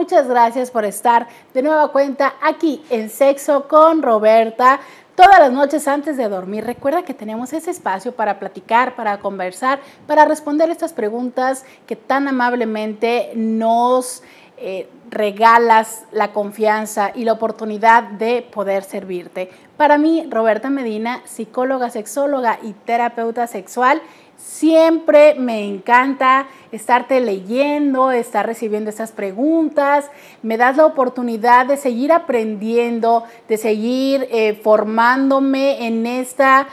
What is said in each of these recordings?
muchas gracias por estar de nueva cuenta aquí en Sexo con Roberta todas las noches antes de dormir. Recuerda que tenemos ese espacio para platicar, para conversar, para responder estas preguntas que tan amablemente nos eh, regalas la confianza y la oportunidad de poder servirte. Para mí, Roberta Medina, psicóloga, sexóloga y terapeuta sexual, Siempre me encanta estarte leyendo, estar recibiendo estas preguntas. Me das la oportunidad de seguir aprendiendo, de seguir eh, formándome en esta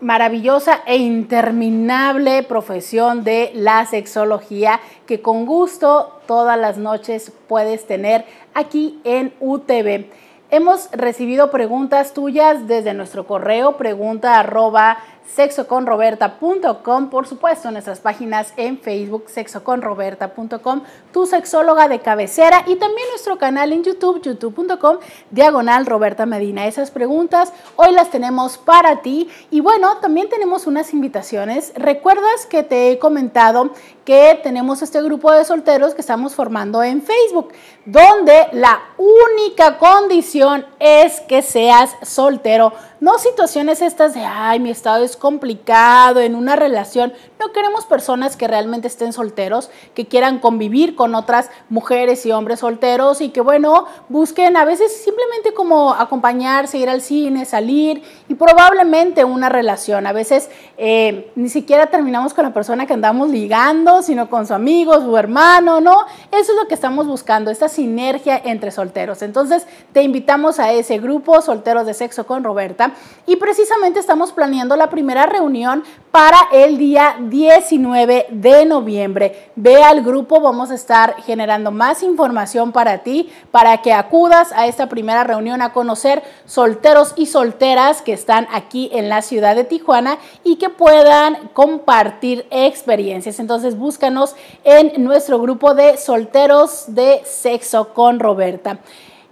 maravillosa e interminable profesión de la sexología que con gusto todas las noches puedes tener aquí en UTV. Hemos recibido preguntas tuyas desde nuestro correo pregunta arroba sexoconroberta.com, por supuesto, nuestras páginas en Facebook, sexoconroberta.com, tu sexóloga de cabecera y también nuestro canal en YouTube, youtube.com, diagonal Roberta Medina. Esas preguntas hoy las tenemos para ti y bueno, también tenemos unas invitaciones. ¿Recuerdas que te he comentado que tenemos este grupo de solteros que estamos formando en Facebook, donde la única condición es que seas soltero. No situaciones estas de, ay, mi estado es complicado en una relación. No queremos personas que realmente estén solteros, que quieran convivir con otras mujeres y hombres solteros y que, bueno, busquen a veces simplemente como acompañarse, ir al cine, salir y probablemente una relación. A veces eh, ni siquiera terminamos con la persona que andamos ligando, sino con su amigo, su hermano, ¿no? Eso es lo que estamos buscando, esta sinergia entre solteros. Entonces, te invitamos a ese grupo, Solteros de Sexo con Roberta, y precisamente estamos planeando la primera reunión para el día de 19 de noviembre. Ve al grupo, vamos a estar generando más información para ti, para que acudas a esta primera reunión a conocer solteros y solteras que están aquí en la ciudad de Tijuana y que puedan compartir experiencias. Entonces búscanos en nuestro grupo de solteros de sexo con Roberta.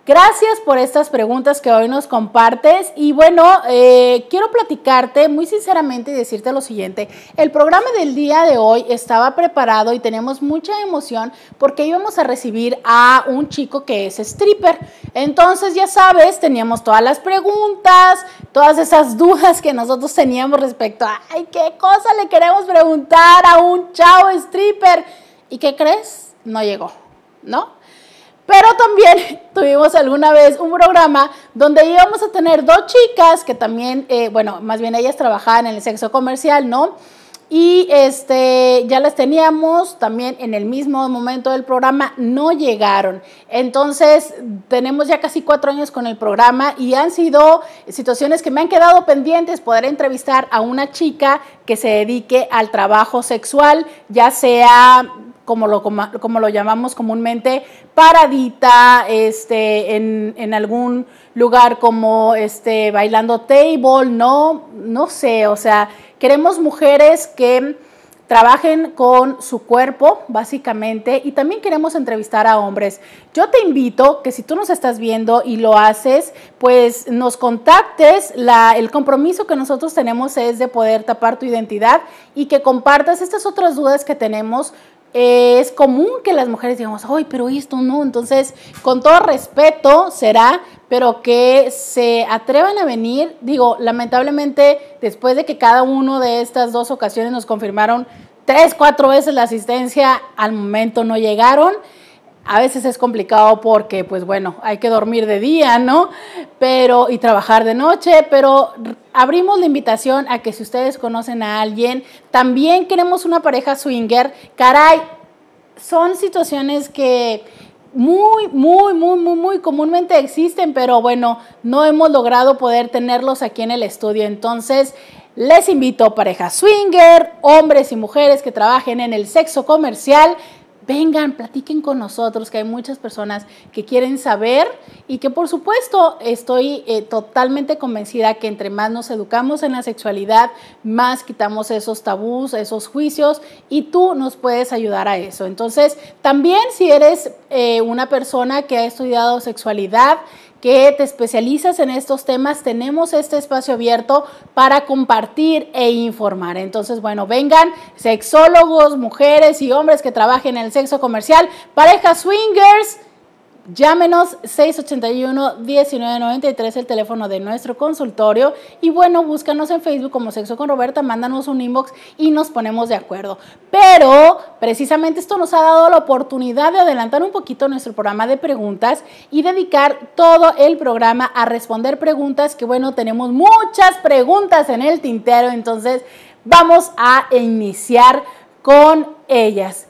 Gracias por estas preguntas que hoy nos compartes y bueno, eh, quiero platicarte muy sinceramente y decirte lo siguiente. El programa del día de hoy estaba preparado y tenemos mucha emoción porque íbamos a recibir a un chico que es stripper. Entonces ya sabes, teníamos todas las preguntas, todas esas dudas que nosotros teníamos respecto a, ay, qué cosa le queremos preguntar a un chavo stripper. ¿Y qué crees? No llegó, ¿no? Pero también tuvimos alguna vez un programa donde íbamos a tener dos chicas que también, eh, bueno, más bien ellas trabajaban en el sexo comercial, ¿no? Y este, ya las teníamos también en el mismo momento del programa, no llegaron. Entonces, tenemos ya casi cuatro años con el programa y han sido situaciones que me han quedado pendientes, poder entrevistar a una chica que se dedique al trabajo sexual, ya sea como lo, como, lo llamamos comúnmente, paradita, este, en, en, algún lugar como este, bailando table, no, no sé, o sea, queremos mujeres que trabajen con su cuerpo, básicamente, y también queremos entrevistar a hombres. Yo te invito que si tú nos estás viendo y lo haces, pues nos contactes. La, el compromiso que nosotros tenemos es de poder tapar tu identidad y que compartas estas otras dudas que tenemos es común que las mujeres digamos, ay, pero esto no. Entonces, con todo respeto será, pero que se atrevan a venir. Digo, lamentablemente, después de que cada uno de estas dos ocasiones nos confirmaron tres, cuatro veces la asistencia, al momento no llegaron a veces es complicado porque, pues bueno, hay que dormir de día, ¿no? Pero, y trabajar de noche, pero abrimos la invitación a que si ustedes conocen a alguien, también queremos una pareja swinger, caray, son situaciones que muy, muy, muy, muy, muy comúnmente existen, pero bueno, no hemos logrado poder tenerlos aquí en el estudio. Entonces, les invito pareja swinger, hombres y mujeres que trabajen en el sexo comercial, vengan, platiquen con nosotros, que hay muchas personas que quieren saber y que por supuesto estoy eh, totalmente convencida que entre más nos educamos en la sexualidad, más quitamos esos tabús, esos juicios y tú nos puedes ayudar a eso. Entonces, también si eres eh, una persona que ha estudiado sexualidad, que te especializas en estos temas, tenemos este espacio abierto para compartir e informar. Entonces, bueno, vengan sexólogos, mujeres y hombres que trabajen en el sexo comercial, parejas swingers Llámenos 681-1993, el teléfono de nuestro consultorio. Y bueno, búscanos en Facebook como Sexo con Roberta, mándanos un inbox y nos ponemos de acuerdo. Pero precisamente esto nos ha dado la oportunidad de adelantar un poquito nuestro programa de preguntas y dedicar todo el programa a responder preguntas, que bueno, tenemos muchas preguntas en el tintero, entonces vamos a iniciar con ellas.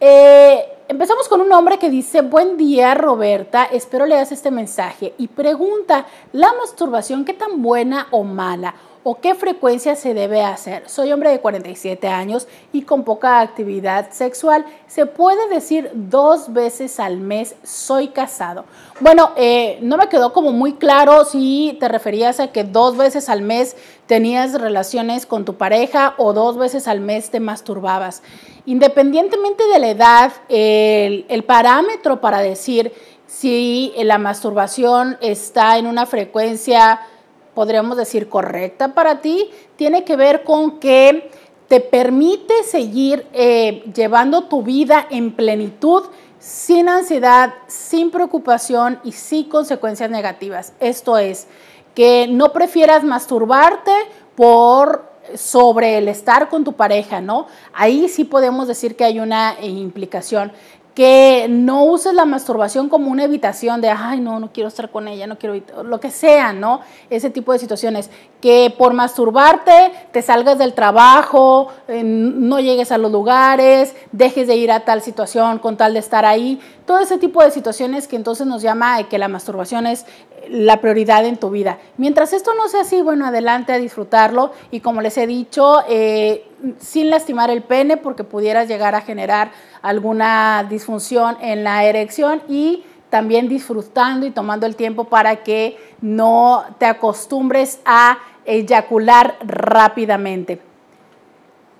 Eh, Empezamos con un hombre que dice, buen día Roberta, espero leas este mensaje y pregunta, ¿la masturbación qué tan buena o mala? ¿O qué frecuencia se debe hacer? Soy hombre de 47 años y con poca actividad sexual. Se puede decir dos veces al mes, soy casado. Bueno, eh, no me quedó como muy claro si te referías a que dos veces al mes tenías relaciones con tu pareja o dos veces al mes te masturbabas. Independientemente de la edad, el, parámetro para decir si la masturbación está en una frecuencia, podríamos decir, correcta para ti, tiene que ver con que te permite seguir eh, llevando tu vida en plenitud, sin ansiedad, sin preocupación y sin consecuencias negativas. Esto es, que no prefieras masturbarte por sobre el estar con tu pareja, ¿no? Ahí sí podemos decir que hay una eh, implicación. Que no uses la masturbación como una evitación de, ay, no, no quiero estar con ella, no quiero, lo que sea, ¿no? Ese tipo de situaciones. Que por masturbarte te salgas del trabajo, eh, no llegues a los lugares, dejes de ir a tal situación con tal de estar ahí todo ese tipo de situaciones que entonces nos llama que la masturbación es eh, la prioridad en tu vida. Mientras esto no sea así, bueno, adelante a disfrutarlo y como les he dicho, eh, sin lastimar el pene porque pudieras llegar a generar alguna disfunción en la erección y también disfrutando y tomando el tiempo para que no te acostumbres a eyacular rápidamente.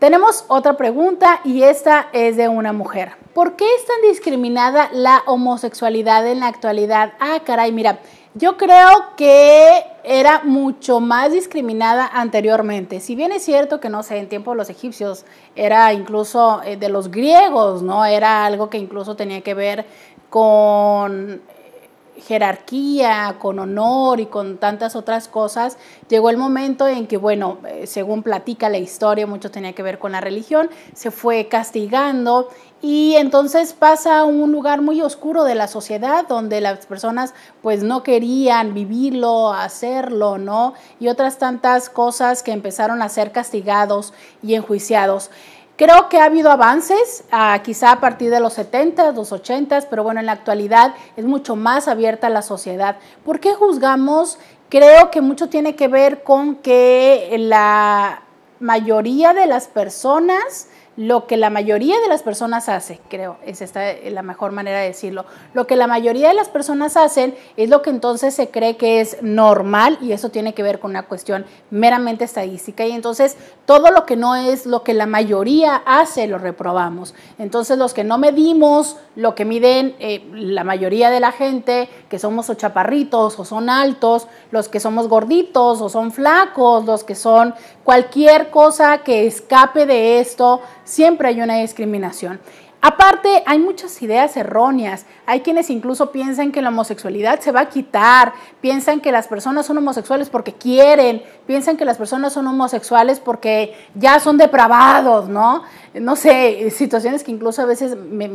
Tenemos otra pregunta y esta es de una mujer. ¿Por qué es tan discriminada la homosexualidad en la actualidad? Ah, caray, mira, yo creo que era mucho más discriminada anteriormente. Si bien es cierto que, no sé, en tiempos de los egipcios era incluso eh, de los griegos, ¿no? Era algo que incluso tenía que ver con jerarquía, con honor y con tantas otras cosas, llegó el momento en que, bueno, eh, según platica la historia, mucho tenía que ver con la religión, se fue castigando y entonces pasa a un lugar muy oscuro de la sociedad donde las personas pues no querían vivirlo, hacerlo, ¿no? Y otras tantas cosas que empezaron a ser castigados y enjuiciados. Creo que ha habido avances, ah, quizá a partir de los 70, los 80, pero bueno, en la actualidad es mucho más abierta la sociedad. ¿Por qué juzgamos? Creo que mucho tiene que ver con que la mayoría de las personas lo que la mayoría de las personas hace, creo, es esta eh, la mejor manera de decirlo, lo que la mayoría de las personas hacen es lo que entonces se cree que es normal y eso tiene que ver con una cuestión meramente estadística y entonces todo lo que no es lo que la mayoría hace lo reprobamos. Entonces los que no medimos lo que miden eh, la mayoría de la gente, que somos o chaparritos o son altos, los que somos gorditos o son flacos, los que son Cualquier cosa que escape de esto, siempre hay una discriminación. Aparte, hay muchas ideas erróneas. Hay quienes incluso piensan que la homosexualidad se va a quitar, piensan que las personas son homosexuales porque quieren, piensan que las personas son homosexuales porque ya son depravados, ¿no? No sé, situaciones que incluso a veces me,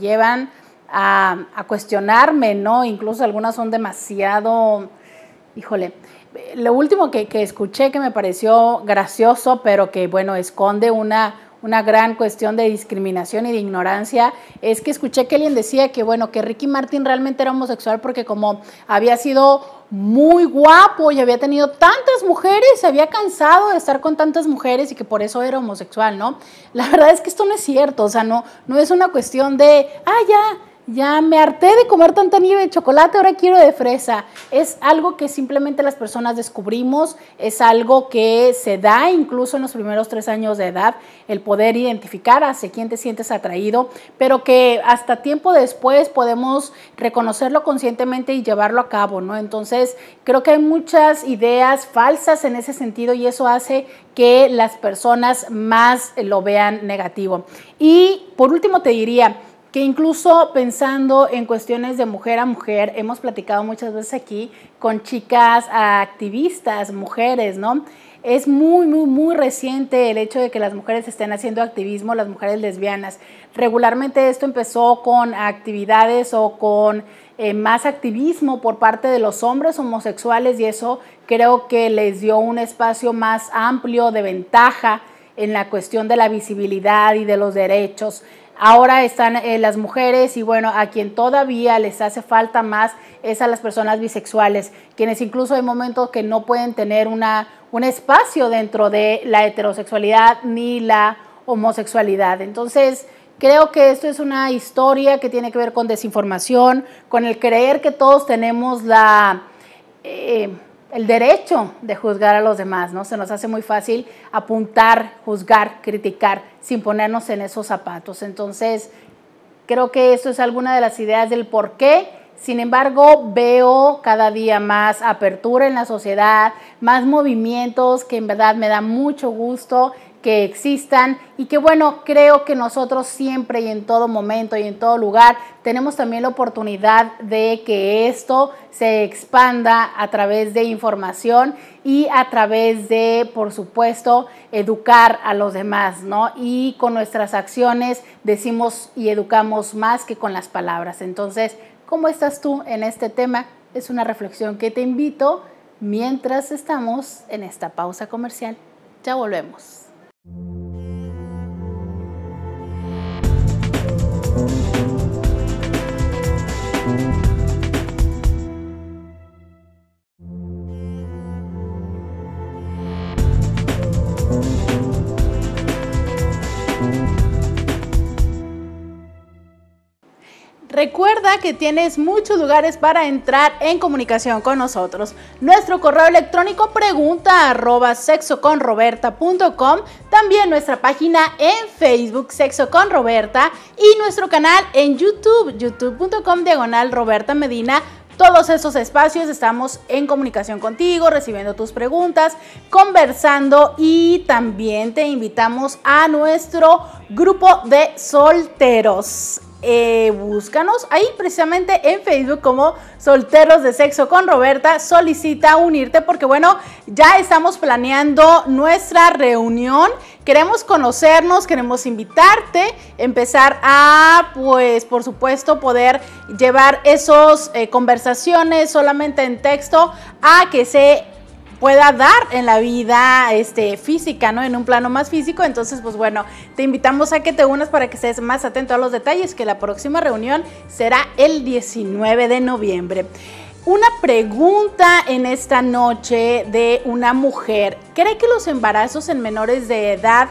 llevan a, a, cuestionarme, ¿no? Incluso algunas son demasiado, híjole, lo último que, escuché que me pareció gracioso, pero que bueno, esconde una, una gran cuestión de discriminación y de ignorancia, es que escuché que alguien decía que bueno, que Ricky Martin realmente era homosexual porque como había sido muy guapo y había tenido tantas mujeres, se había cansado de estar con tantas mujeres y que por eso era homosexual, ¿no? La verdad es que esto no es cierto, o sea, no, no es una cuestión de, ah, ya, ya me harté de comer tanta nieve de chocolate, ahora quiero de fresa. Es algo que simplemente las personas descubrimos, es algo que se da incluso en los primeros tres años de edad, el poder identificar hacia quién te sientes atraído, pero que hasta tiempo después podemos reconocerlo conscientemente y llevarlo a cabo, ¿no? Entonces, creo que hay muchas ideas falsas en ese sentido y eso hace que las personas más lo vean negativo. Y por último te diría, que incluso pensando en cuestiones de mujer a mujer, hemos platicado muchas veces aquí con chicas activistas, mujeres, ¿no? Es muy, muy, muy reciente el hecho de que las mujeres estén haciendo activismo, las mujeres lesbianas. Regularmente esto empezó con actividades o con eh, más activismo por parte de los hombres homosexuales y eso creo que les dio un espacio más amplio de ventaja en la cuestión de la visibilidad y de los derechos. Ahora están eh, las mujeres y bueno, a quien todavía les hace falta más es a las personas bisexuales, quienes incluso hay momentos que no pueden tener una, un espacio dentro de la heterosexualidad ni la homosexualidad. Entonces, creo que esto es una historia que tiene que ver con desinformación, con el creer que todos tenemos la... Eh, el derecho de juzgar a los demás, ¿no? Se nos hace muy fácil apuntar, juzgar, criticar, sin ponernos en esos zapatos. Entonces, creo que eso es alguna de las ideas del por qué. Sin embargo, veo cada día más apertura en la sociedad, más movimientos que en verdad me da mucho gusto que existan y que bueno, creo que nosotros siempre y en todo momento y en todo lugar tenemos también la oportunidad de que esto se expanda a través de información y a través de, por supuesto, educar a los demás, ¿no? Y con nuestras acciones decimos y educamos más que con las palabras. Entonces, ¿cómo estás tú en este tema? Es una reflexión que te invito mientras estamos en esta pausa comercial. Ya volvemos. Recuerda que tienes muchos lugares para entrar en comunicación con nosotros. Nuestro correo electrónico pregunta arroba sexoconroberta.com, también nuestra página en Facebook Sexo con Roberta y nuestro canal en YouTube, youtube.com diagonal Roberta Medina todos esos espacios estamos en comunicación contigo, recibiendo tus preguntas, conversando y también te invitamos a nuestro grupo de solteros. Eh, búscanos ahí precisamente en Facebook como Solteros de Sexo con Roberta. Solicita unirte porque bueno, ya estamos planeando nuestra reunión. Queremos conocernos, queremos invitarte, empezar a, pues, por supuesto, poder llevar esas eh, conversaciones solamente en texto a que se pueda dar en la vida este, física, ¿no? En un plano más físico. Entonces, pues bueno, te invitamos a que te unas para que estés más atento a los detalles, que la próxima reunión será el 19 de noviembre. Una pregunta en esta noche de una mujer. ¿Cree que los embarazos en menores de edad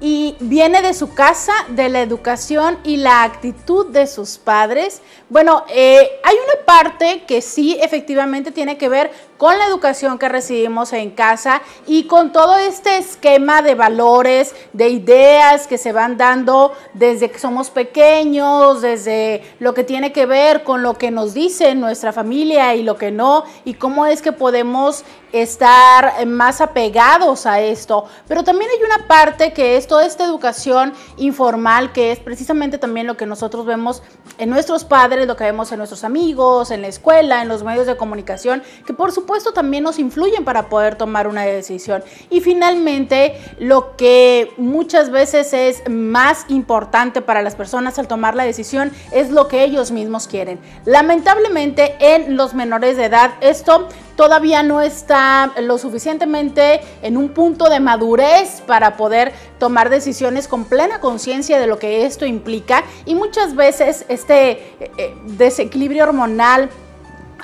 y viene de su casa, de la educación y la actitud de sus padres. Bueno, eh, hay una parte que sí efectivamente tiene que ver con la educación que recibimos en casa y con todo este esquema de valores, de ideas que se van dando desde que somos pequeños, desde lo que tiene que ver con lo que nos dice nuestra familia y lo que no, y cómo es que podemos estar más apegados a esto. Pero también hay una parte que es toda esta educación informal, que es precisamente también lo que nosotros vemos en nuestros padres, lo que vemos en nuestros amigos, en la escuela, en los medios de comunicación, que por supuesto esto también nos influyen para poder tomar una decisión. Y finalmente, lo que muchas veces es más importante para las personas al tomar la decisión es lo que ellos mismos quieren. Lamentablemente en los menores de edad esto todavía no está lo suficientemente en un punto de madurez para poder tomar decisiones con plena conciencia de lo que esto implica y muchas veces este eh, eh, desequilibrio hormonal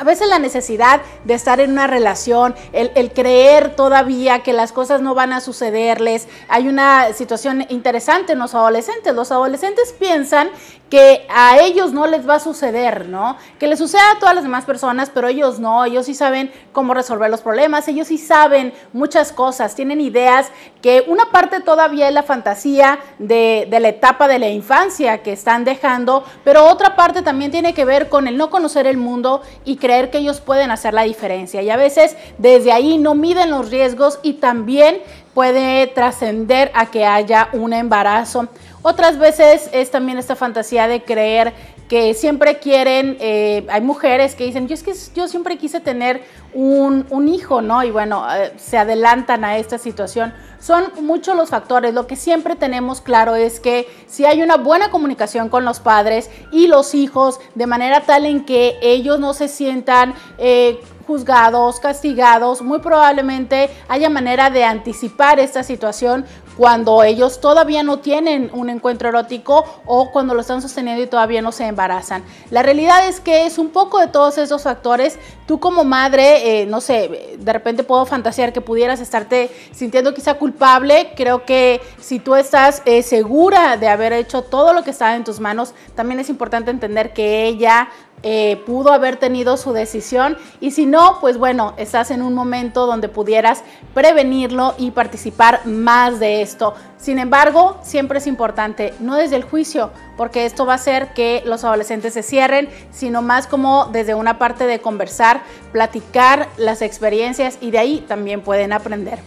a veces la necesidad de estar en una relación, el, creer todavía que las cosas no van a sucederles. Hay una situación interesante en los adolescentes. Los adolescentes piensan que a ellos no les va a suceder, ¿no? Que les suceda a todas las demás personas, pero ellos no, ellos sí saben cómo resolver los problemas, ellos sí saben muchas cosas, tienen ideas que una parte todavía es la fantasía de, la etapa de la infancia que están dejando, pero otra parte también tiene que ver con el no conocer el mundo y creer que ellos pueden hacer la diferencia. Y a veces desde ahí no miden los riesgos y también puede trascender a que haya un embarazo. Otras veces es también esta fantasía de creer que siempre quieren, eh, hay mujeres que dicen, yo es que yo siempre quise tener un, hijo, ¿no? Y bueno, eh, se adelantan a esta situación. Son muchos los factores. Lo que siempre tenemos claro es que si hay una buena comunicación con los padres y los hijos, de manera tal en que ellos no se sientan... Eh, juzgados, castigados, muy probablemente haya manera de anticipar esta situación cuando ellos todavía no tienen un encuentro erótico o cuando lo están sosteniendo y todavía no se embarazan. La realidad es que es un poco de todos esos factores. Tú como madre, eh, no sé, de repente puedo fantasear que pudieras estarte sintiendo quizá culpable. Creo que si tú estás eh, segura de haber hecho todo lo que estaba en tus manos, también es importante entender que ella eh, pudo haber tenido su decisión y si no, pues bueno, estás en un momento donde pudieras prevenirlo y participar más de esto. Sin embargo, siempre es importante, no desde el juicio, porque esto va a hacer que los adolescentes se cierren, sino más como desde una parte de conversar, platicar las experiencias y de ahí también pueden aprender.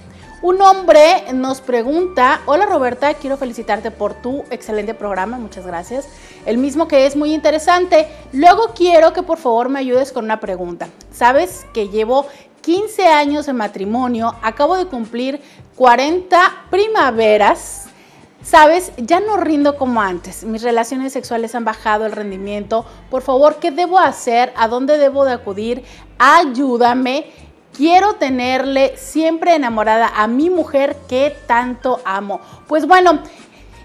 Un hombre nos pregunta, hola Roberta, quiero felicitarte por tu excelente programa, muchas gracias. El mismo que es muy interesante. Luego quiero que por favor me ayudes con una pregunta. Sabes que llevo 15 años de matrimonio, acabo de cumplir 40 primaveras. Sabes, ya no rindo como antes. Mis relaciones sexuales han bajado el rendimiento. Por favor, ¿qué debo hacer? ¿A dónde debo de acudir? Ayúdame. Quiero tenerle siempre enamorada a mi mujer que tanto amo. Pues bueno,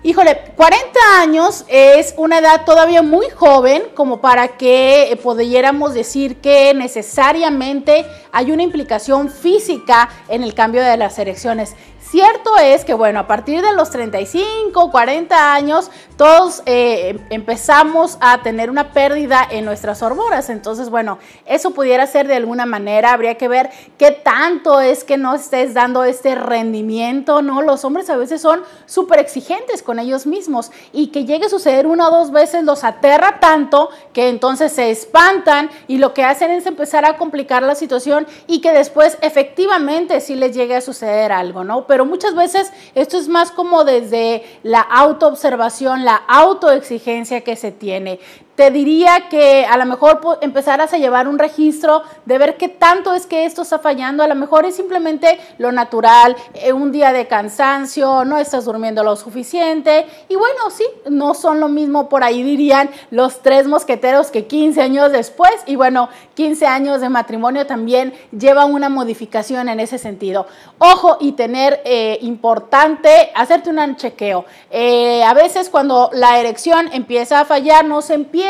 híjole, 40 años es una edad todavía muy joven como para que eh, pudiéramos decir que necesariamente hay una implicación física en el cambio de las erecciones. Cierto es que, bueno, a partir de los 35, 40 años, todos eh, empezamos a tener una pérdida en nuestras hormonas. Entonces, bueno, eso pudiera ser de alguna manera, habría que ver qué tanto es que no estés dando este rendimiento, ¿no? Los hombres a veces son súper exigentes con ellos mismos y que llegue a suceder una o dos veces los aterra tanto que entonces se espantan y lo que hacen es empezar a complicar la situación y que después efectivamente sí les llegue a suceder algo, ¿no? Pero muchas veces esto es más como desde la autoobservación, la autoexigencia que se tiene te diría que a lo mejor empezaras a llevar un registro de ver qué tanto es que esto está fallando. A lo mejor es simplemente lo natural, eh, un día de cansancio, no estás durmiendo lo suficiente. Y bueno, sí, no son lo mismo, por ahí dirían los tres mosqueteros que 15 años después. Y bueno, 15 años de matrimonio también lleva una modificación en ese sentido. Ojo y tener eh, importante hacerte un chequeo. Eh, a veces cuando la erección empieza a fallar, no se empieza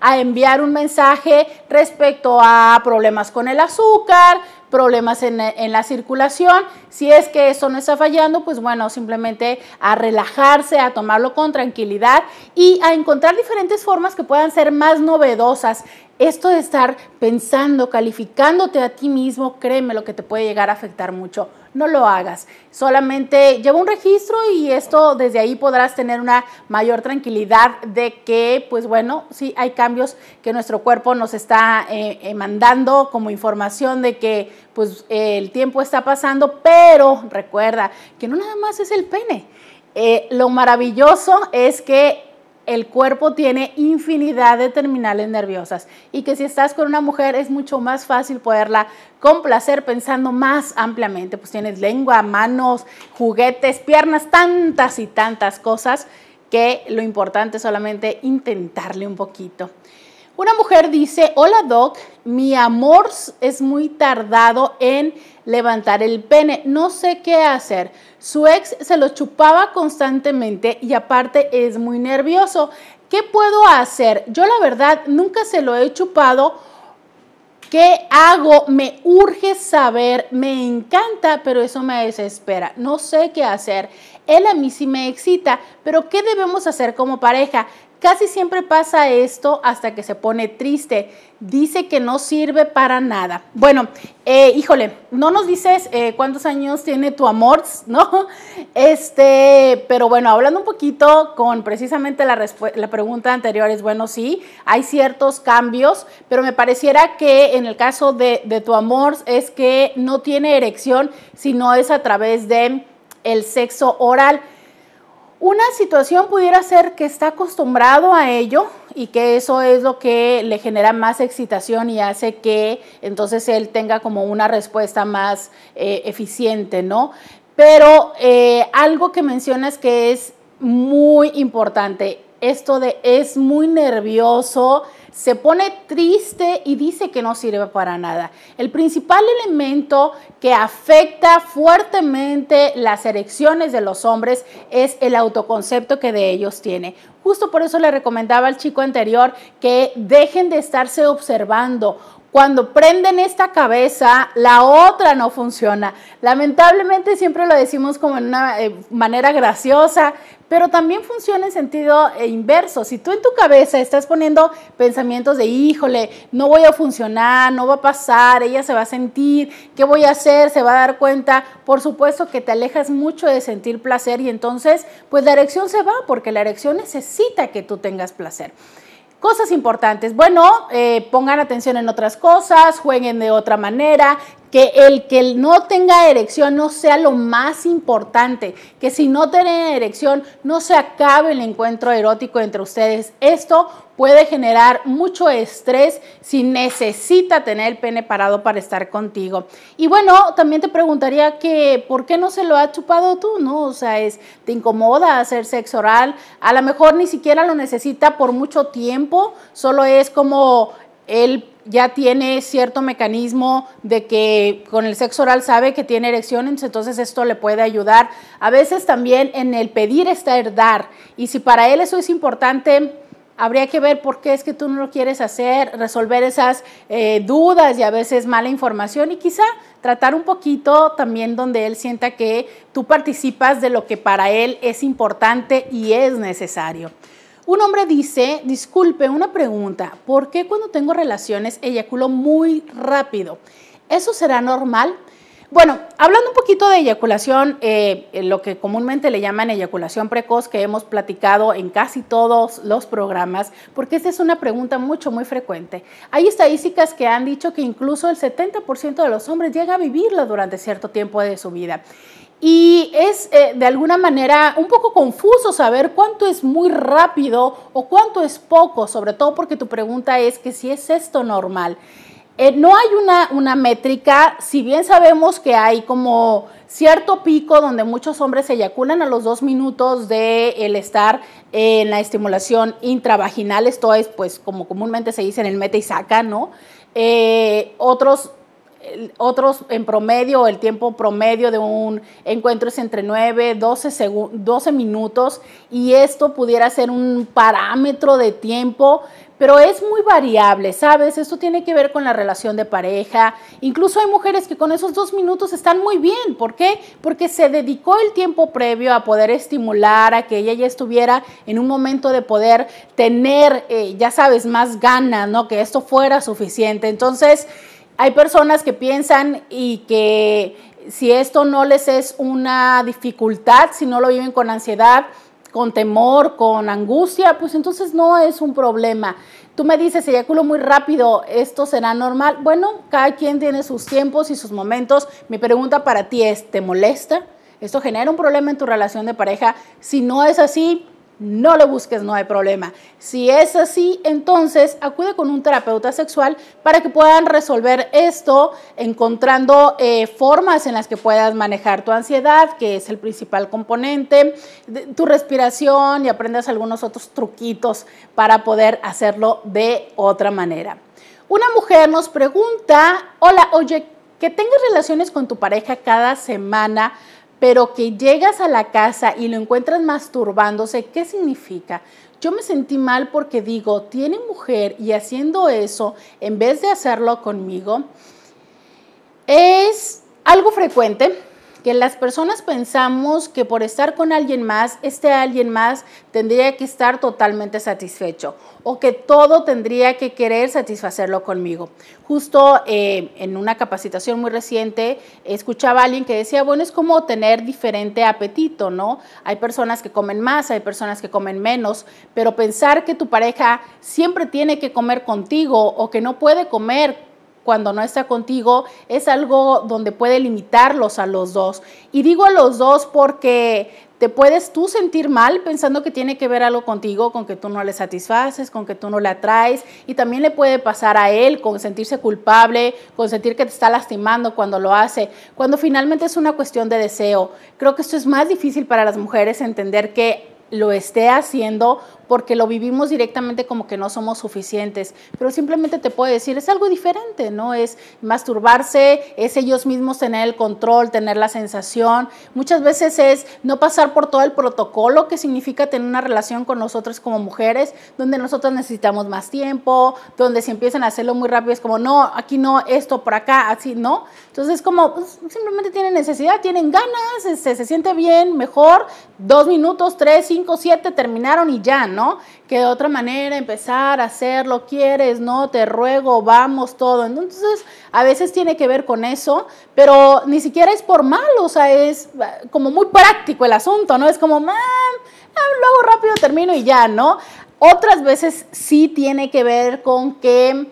a enviar un mensaje respecto a problemas con el azúcar, problemas en la circulación si es que eso no está fallando, pues bueno, simplemente a relajarse, a tomarlo con tranquilidad y a encontrar diferentes formas que puedan ser más novedosas. Esto de estar pensando, calificándote a ti mismo, créeme lo que te puede llegar a afectar mucho. No lo hagas. Solamente lleva un registro y esto desde ahí podrás tener una mayor tranquilidad de que, pues bueno, sí hay cambios que nuestro cuerpo nos está eh, eh, mandando como información de que pues el tiempo está pasando, pero recuerda que no nada más es el pene. Eh, lo maravilloso es que el cuerpo tiene infinidad de terminales nerviosas y que si estás con una mujer es mucho más fácil poderla complacer pensando más ampliamente, pues tienes lengua, manos, juguetes, piernas, tantas y tantas cosas que lo importante es solamente intentarle un poquito. Una mujer dice, hola doc, mi amor es muy tardado en levantar el pene, no sé qué hacer. Su ex se lo chupaba constantemente y aparte es muy nervioso. ¿Qué puedo hacer? Yo la verdad nunca se lo he chupado. ¿Qué hago? Me urge saber, me encanta, pero eso me desespera. No sé qué hacer. Él a mí sí me excita, pero ¿qué debemos hacer como pareja? Casi siempre pasa esto hasta que se pone triste. Dice que no sirve para nada. Bueno, eh, híjole, no nos dices eh, cuántos años tiene tu amor, ¿no? Este, pero bueno, hablando un poquito con precisamente la, pregunta anterior, es bueno, sí, hay ciertos cambios, pero me pareciera que en el caso de, tu amor es que no tiene erección, sino es a través de el sexo oral. Una situación pudiera ser que está acostumbrado a ello y que eso es lo que le genera más excitación y hace que entonces él tenga como una respuesta más eh, eficiente, ¿no? Pero eh, algo que mencionas que es muy importante, esto de es muy nervioso, se pone triste y dice que no sirve para nada. El principal elemento que afecta fuertemente las erecciones de los hombres es el autoconcepto que de ellos tiene. Justo por eso le recomendaba al chico anterior que dejen de estarse observando. Cuando prenden esta cabeza, la otra no funciona. Lamentablemente siempre lo decimos como en una eh, manera graciosa, pero también funciona en sentido eh, inverso. Si tú en tu cabeza estás poniendo pensamientos de, híjole, no voy a funcionar, no va a pasar, ella se va a sentir, ¿qué voy a hacer? Se va a dar cuenta. Por supuesto que te alejas mucho de sentir placer y entonces, pues la erección se va porque la erección necesita que tú tengas placer. Cosas importantes. Bueno, eh, pongan atención en otras cosas, jueguen de otra manera, que el que no tenga erección no sea lo más importante, que si no tiene erección no se acabe el encuentro erótico entre ustedes. Esto puede generar mucho estrés si necesita tener el pene parado para estar contigo. Y bueno, también te preguntaría que por qué no se lo ha chupado tú, ¿no? O sea, es, te incomoda hacer sexo oral, a lo mejor ni siquiera lo necesita por mucho tiempo, solo es como él ya tiene cierto mecanismo de que con el sexo oral sabe que tiene erecciones. entonces esto le puede ayudar. A veces también en el pedir está el dar. Y si para él eso es importante, habría que ver por qué es que tú no lo quieres hacer, resolver esas eh, dudas y a veces mala información y quizá tratar un poquito también donde él sienta que tú participas de lo que para él es importante y es necesario. Un hombre dice, disculpe, una pregunta, ¿por qué cuando tengo relaciones eyaculo muy rápido? ¿Eso será normal? Bueno, hablando un poquito de eyaculación, eh, lo que comúnmente le llaman eyaculación precoz, que hemos platicado en casi todos los programas, porque esta es una pregunta mucho, muy frecuente. Hay estadísticas que han dicho que incluso el 70% de los hombres llega a vivirla durante cierto tiempo de su vida. Y es eh, de alguna manera un poco confuso saber cuánto es muy rápido o cuánto es poco, sobre todo porque tu pregunta es que si es esto normal. Eh, no hay una, métrica, si bien sabemos que hay como cierto pico donde muchos hombres se eyaculan a los dos minutos de el estar en la estimulación intravaginal, esto es pues como comúnmente se dice en el mete y saca, ¿no? Eh, otros otros en promedio, el tiempo promedio de un encuentro es entre 9, 12, 12 minutos y esto pudiera ser un parámetro de tiempo pero es muy variable, ¿sabes? Esto tiene que ver con la relación de pareja. Incluso hay mujeres que con esos dos minutos están muy bien. ¿Por qué? Porque se dedicó el tiempo previo a poder estimular, a que ella ya estuviera en un momento de poder tener, eh, ya sabes, más ganas, ¿no? Que esto fuera suficiente. Entonces, hay personas que piensan y que si esto no les es una dificultad, si no lo viven con ansiedad, con temor, con angustia, pues entonces no es un problema. Tú me dices, eyáculo muy rápido, ¿esto será normal? Bueno, cada quien tiene sus tiempos y sus momentos. Mi pregunta para ti es, ¿te molesta? ¿Esto genera un problema en tu relación de pareja? Si no es así, no lo busques, no hay problema. Si es así, entonces acude con un terapeuta sexual para que puedan resolver esto encontrando eh, formas en las que puedas manejar tu ansiedad, que es el principal componente, tu respiración y aprendas algunos otros truquitos para poder hacerlo de otra manera. Una mujer nos pregunta, hola, oye, que tengas relaciones con tu pareja cada semana pero que llegas a la casa y lo encuentras masturbándose, ¿qué significa? Yo me sentí mal porque digo, tiene mujer y haciendo eso, en vez de hacerlo conmigo, es algo frecuente que las personas pensamos que por estar con alguien más, este alguien más tendría que estar totalmente satisfecho o que todo tendría que querer satisfacerlo conmigo. Justo eh, en una capacitación muy reciente escuchaba a alguien que decía, bueno, es como tener diferente apetito, ¿no? Hay personas que comen más, hay personas que comen menos, pero pensar que tu pareja siempre tiene que comer contigo o que no puede comer cuando no está contigo es algo donde puede limitarlos a los dos. Y digo a los dos porque te puedes tú sentir mal pensando que tiene que ver algo contigo, con que tú no le satisfaces, con que tú no le atraes. Y también le puede pasar a él con sentirse culpable, con sentir que te está lastimando cuando lo hace, cuando finalmente es una cuestión de deseo. Creo que esto es más difícil para las mujeres entender que lo esté haciendo porque lo vivimos directamente como que no somos suficientes, pero simplemente te puedo decir, es algo diferente, ¿no? Es masturbarse, es ellos mismos tener el control, tener la sensación, muchas veces es no pasar por todo el protocolo que significa tener una relación con nosotros como mujeres, donde nosotros necesitamos más tiempo, donde si empiezan a hacerlo muy rápido es como, no, aquí no, esto por acá, así, ¿no? Entonces es como, pues, simplemente tienen necesidad, tienen ganas, se, se siente bien, mejor, dos minutos, tres, cinco, siete, terminaron y ya, ¿no? Que de otra manera empezar a hacerlo, quieres, no, te ruego, vamos, todo. Entonces, a veces tiene que ver con eso, pero ni siquiera es por mal, o sea, es eh, como muy práctico el asunto, ¿no? Es como, lo ah, ah, luego rápido termino y ya, ¿no? Otras veces sí tiene que ver con que,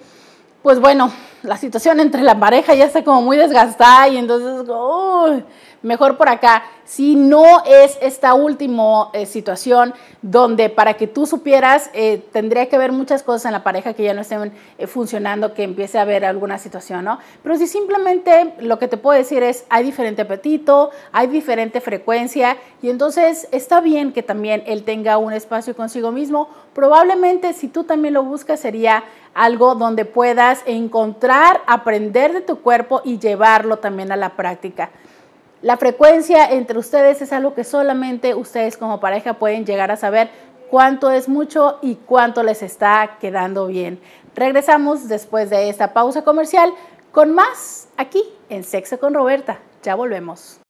pues bueno, la situación entre la pareja ya está como muy desgastada y entonces, oh, mejor por acá, si no es esta última eh, situación donde para que tú supieras, eh, tendría que haber muchas cosas en la pareja que ya no estén eh, funcionando, que empiece a haber alguna situación, ¿no? Pero si simplemente lo que te puedo decir es, hay diferente apetito, hay diferente frecuencia, y entonces está bien que también él tenga un espacio consigo mismo. Probablemente si tú también lo buscas sería algo donde puedas encontrar, aprender de tu cuerpo y llevarlo también a la práctica. La frecuencia entre ustedes es algo que solamente ustedes como pareja pueden llegar a saber cuánto es mucho y cuánto les está quedando bien. Regresamos después de esta pausa comercial con más aquí en Sexo con Roberta. Ya volvemos.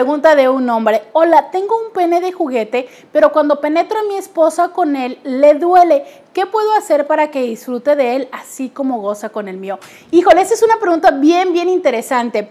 pregunta de un hombre, hola, tengo un pene de juguete, pero cuando penetro a mi esposa con él, le duele. ¿Qué puedo hacer para que disfrute de él así como goza con el mío? Híjole, esa es una pregunta bien, bien interesante.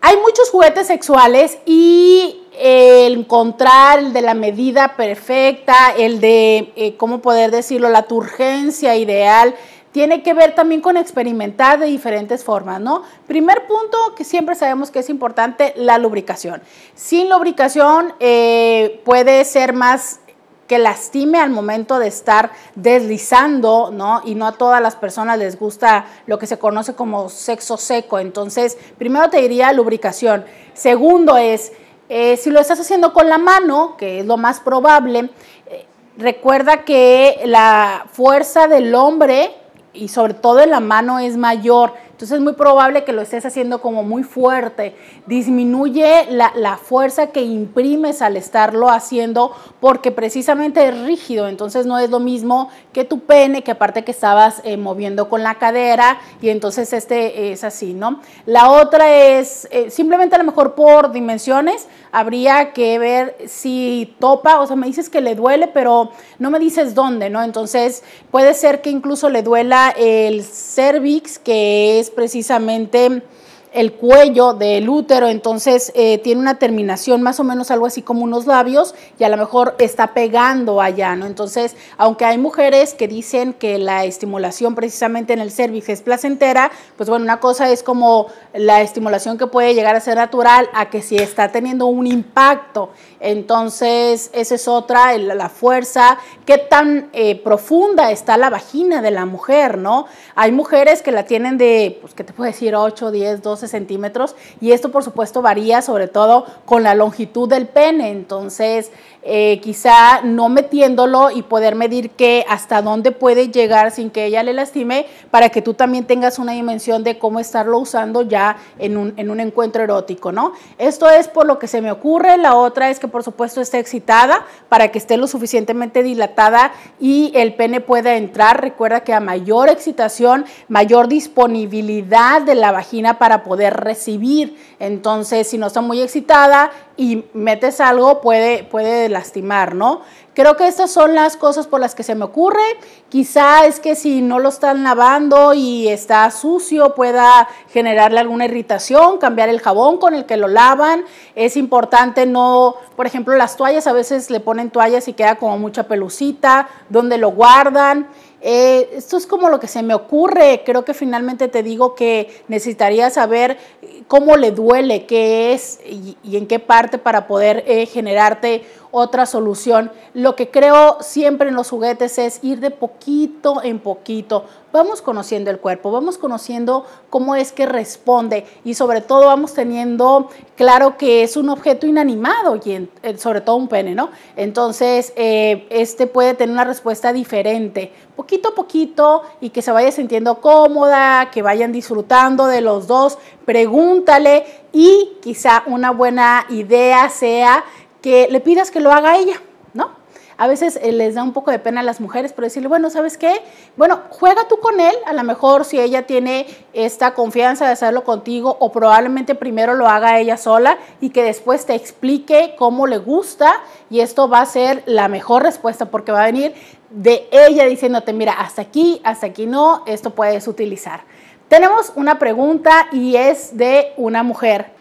Hay muchos juguetes sexuales y el encontrar de la medida perfecta, el de, eh, ¿cómo poder decirlo?, la turgencia ideal tiene que ver también con experimentar de diferentes formas, ¿no? Primer punto que siempre sabemos que es importante, la lubricación. Sin lubricación eh, puede ser más que lastime al momento de estar deslizando, ¿no? Y no a todas las personas les gusta lo que se conoce como sexo seco. Entonces, primero te diría lubricación. Segundo es, eh, si lo estás haciendo con la mano, que es lo más probable, eh, recuerda que la fuerza del hombre y sobre todo la mano es mayor. Entonces es muy probable que lo estés haciendo como muy fuerte. Disminuye la, fuerza que imprimes al estarlo haciendo porque precisamente es rígido. Entonces no es lo mismo que tu pene, que aparte que estabas eh, moviendo con la cadera y entonces este es así, ¿no? La otra es eh, simplemente a lo mejor por dimensiones habría que ver si topa, o sea, me dices que le duele, pero no me dices dónde, ¿no? Entonces puede ser que incluso le duela el cervix, que es precisamente el cuello del útero, entonces eh, tiene una terminación más o menos algo así como unos labios y a lo mejor está pegando allá, ¿no? Entonces, aunque hay mujeres que dicen que la estimulación precisamente en el cervix es placentera, pues bueno, una cosa es como la estimulación que puede llegar a ser natural a que si está teniendo un impacto entonces, esa es otra, la fuerza, qué tan eh, profunda está la vagina de la mujer, ¿no? Hay mujeres que la tienen de, pues, ¿qué te puedo decir? 8, 10, 12 centímetros y esto, por supuesto, varía sobre todo con la longitud del pene. Entonces, eh, quizá no metiéndolo y poder medir que hasta dónde puede llegar sin que ella le lastime, para que tú también tengas una dimensión de cómo estarlo usando ya en un, en un encuentro erótico, ¿no? Esto es por lo que se me ocurre, la otra es que por supuesto esté excitada para que esté lo suficientemente dilatada y el pene pueda entrar. Recuerda que a mayor excitación, mayor disponibilidad de la vagina para poder recibir. Entonces, si no está muy excitada, y metes algo puede, puede lastimar, ¿no? Creo que estas son las cosas por las que se me ocurre. Quizá es que si no lo están lavando y está sucio pueda generarle alguna irritación, cambiar el jabón con el que lo lavan. Es importante no, por ejemplo, las toallas a veces le ponen toallas y queda como mucha pelucita, donde lo guardan. Eh, esto es como lo que se me ocurre. Creo que finalmente te digo que necesitaría saber cómo le duele, qué es y, en qué parte para poder eh, generarte otra solución. Lo que creo siempre en los juguetes es ir de poquito en poquito. Vamos conociendo el cuerpo, vamos conociendo cómo es que responde y sobre todo vamos teniendo claro que es un objeto inanimado y eh, sobre todo un pene, ¿no? Entonces, eh, este puede tener una respuesta diferente, poquito a poquito y que se vaya sintiendo cómoda, que vayan disfrutando de los dos, pregúntale y quizá una buena idea sea que le pidas que lo haga ella, ¿no? A veces eh, les da un poco de pena a las mujeres, pero decirle, bueno, ¿sabes qué? Bueno, juega tú con él, a lo mejor si ella tiene esta confianza de hacerlo contigo o probablemente primero lo haga ella sola y que después te explique cómo le gusta y esto va a ser la mejor respuesta porque va a venir de ella diciéndote, mira, hasta aquí, hasta aquí no, esto puedes utilizar. Tenemos una pregunta y es de una mujer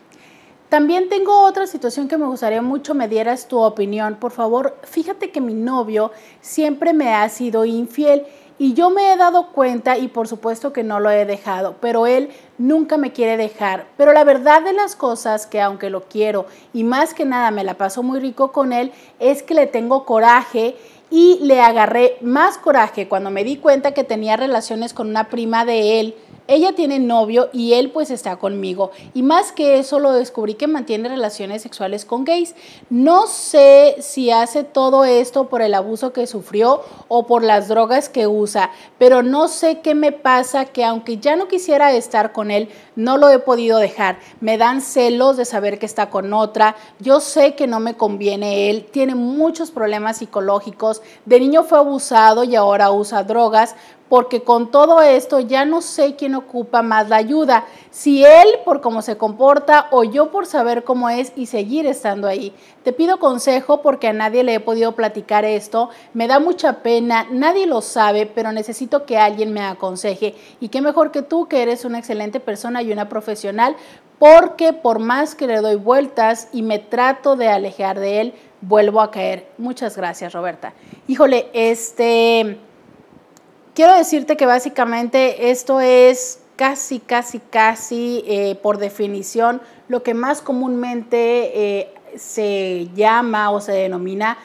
también tengo otra situación que me gustaría mucho me dieras tu opinión. Por favor, fíjate que mi novio siempre me ha sido infiel y yo me he dado cuenta y por supuesto que no lo he dejado, pero él nunca me quiere dejar. Pero la verdad de las cosas que aunque lo quiero y más que nada me la paso muy rico con él, es que le tengo coraje y le agarré más coraje cuando me di cuenta que tenía relaciones con una prima de él ella tiene novio y él pues está conmigo. Y más que eso lo descubrí que mantiene relaciones sexuales con gays. No sé si hace todo esto por el abuso que sufrió o por las drogas que usa, pero no sé qué me pasa que aunque ya no quisiera estar con él, no lo he podido dejar. Me dan celos de saber que está con otra. Yo sé que no me conviene él. Tiene muchos problemas psicológicos. De niño fue abusado y ahora usa drogas porque con todo esto ya no sé quién ocupa más la ayuda, si él por cómo se comporta o yo por saber cómo es y seguir estando ahí. Te pido consejo porque a nadie le he podido platicar esto, me da mucha pena, nadie lo sabe, pero necesito que alguien me aconseje. Y qué mejor que tú, que eres una excelente persona y una profesional, porque por más que le doy vueltas y me trato de alejar de él, vuelvo a caer. Muchas gracias, Roberta. Híjole, este quiero decirte que básicamente esto es casi, casi, casi eh, por definición lo que más comúnmente eh, se llama o se denomina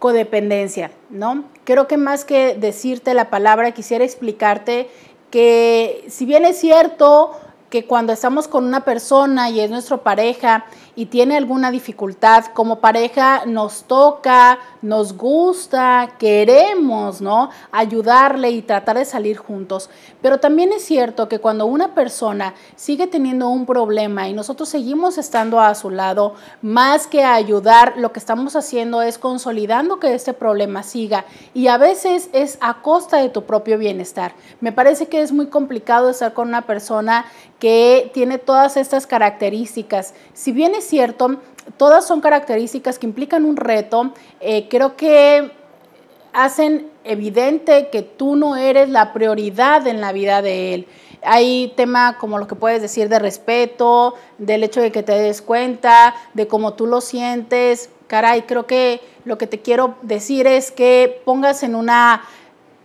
codependencia, ¿no? Creo que más que decirte la palabra, quisiera explicarte que si bien es cierto que cuando estamos con una persona y es nuestra pareja y tiene alguna dificultad como pareja, nos toca, nos gusta, queremos, ¿no? Ayudarle y tratar de salir juntos. Pero también es cierto que cuando una persona sigue teniendo un problema y nosotros seguimos estando a su lado, más que ayudar, lo que estamos haciendo es consolidando que este problema siga y a veces es a costa de tu propio bienestar. Me parece que es muy complicado estar con una persona que tiene todas estas características. Si bien es cierto, todas son características que implican un reto. Eh, creo que hacen evidente que tú no eres la prioridad en la vida de él. Hay tema como lo que puedes decir de respeto, del hecho de que te des cuenta, de cómo tú lo sientes. Caray, creo que lo que te quiero decir es que pongas en una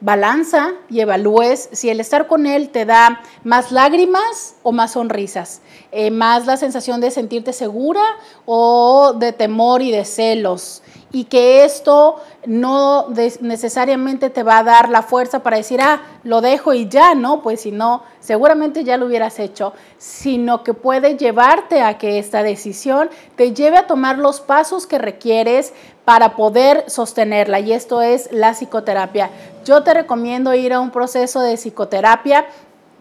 Balanza y evalúes si el estar con Él te da más lágrimas o más sonrisas, eh, más la sensación de sentirte segura o de temor y de celos. Y que esto no necesariamente te va a dar la fuerza para decir, ah, lo dejo y ya, ¿no? Pues si no, seguramente ya lo hubieras hecho, sino que puede llevarte a que esta decisión te lleve a tomar los pasos que requieres para poder sostenerla y esto es la psicoterapia. Yo te recomiendo ir a un proceso de psicoterapia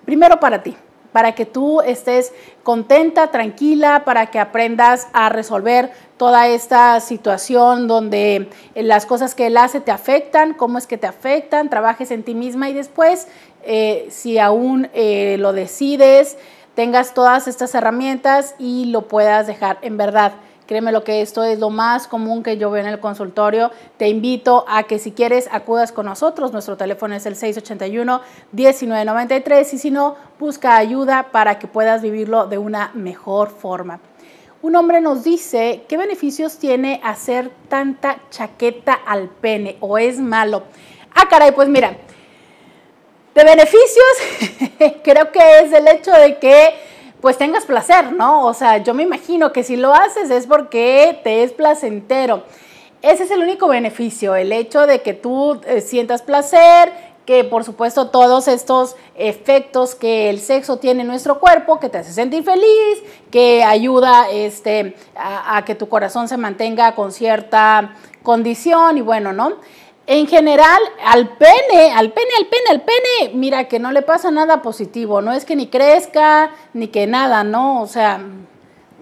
primero para ti, para que tú estés contenta, tranquila, para que aprendas a resolver toda esta situación donde las cosas que él hace te afectan, cómo es que te afectan, trabajes en ti misma y después, eh, si aún eh, lo decides, tengas todas estas herramientas y lo puedas dejar en verdad. Créeme lo que esto es lo más común que yo veo en el consultorio. Te invito a que si quieres acudas con nosotros. Nuestro teléfono es el 681-1993 y si no, busca ayuda para que puedas vivirlo de una mejor forma. Un hombre nos dice, ¿qué beneficios tiene hacer tanta chaqueta al pene o es malo? Ah, caray, pues mira, de beneficios creo que es el hecho de que pues tengas placer, ¿no? O sea, yo me imagino que si lo haces es porque te es placentero. Ese es el único beneficio, el hecho de que tú eh, sientas placer, que por supuesto todos estos efectos que el sexo tiene en nuestro cuerpo, que te hace sentir feliz, que ayuda este, a que tu corazón se mantenga con cierta condición y bueno, ¿no? en general, al pene, al pene, al pene, al pene, mira que no le pasa nada positivo, no es que ni crezca, ni que nada, ¿no? O sea,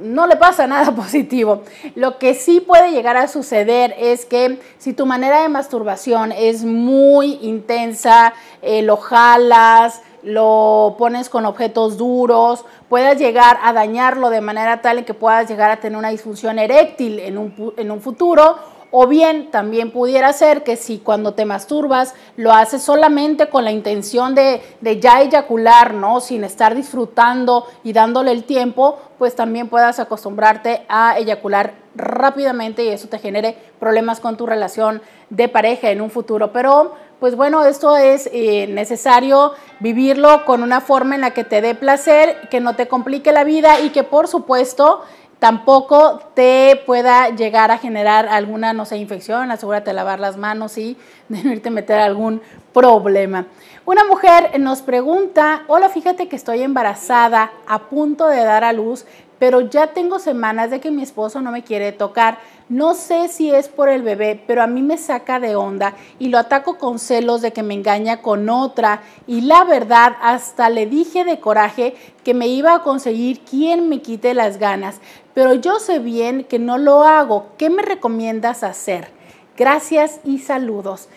no le pasa nada positivo. Lo que sí puede llegar a suceder es que si tu manera de masturbación es muy intensa, eh, lo jalas, lo pones con objetos duros, puedas llegar a dañarlo de manera tal que puedas llegar a tener una disfunción eréctil en un, en un futuro o bien también pudiera ser que si cuando te masturbas lo haces solamente con la intención de, ya eyacular, ¿no? Sin estar disfrutando y dándole el tiempo, pues también puedas acostumbrarte a eyacular rápidamente y eso te genere problemas con tu relación de pareja en un futuro. Pero pues bueno, esto es eh, necesario vivirlo con una forma en la que te dé placer, que no te complique la vida y que por supuesto tampoco te pueda llegar a generar alguna, no sé, infección, asegúrate de lavar las manos y de no irte a meter algún problema. Una mujer nos pregunta, hola, fíjate que estoy embarazada, a punto de dar a luz, pero ya tengo semanas de que mi esposo no me quiere tocar. No sé si es por el bebé, pero a mí me saca de onda y lo ataco con celos de que me engaña con otra. Y la verdad, hasta le dije de coraje que me iba a conseguir quien me quite las ganas. Pero yo sé bien que no lo hago. ¿Qué me recomiendas hacer? Gracias y saludos.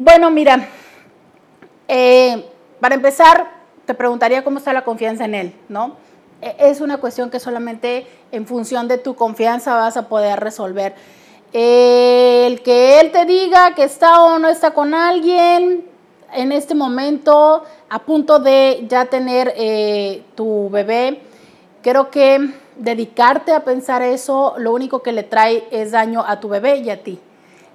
Bueno, mira, eh, para empezar, te preguntaría cómo está la confianza en él, ¿no? E-, es una cuestión que solamente en función de tu confianza vas a poder resolver. El que él te diga que está o no está con alguien, en este momento a punto de ya tener eh, tu bebé, creo que dedicarte a pensar eso, lo único que le trae es daño a tu bebé y a ti.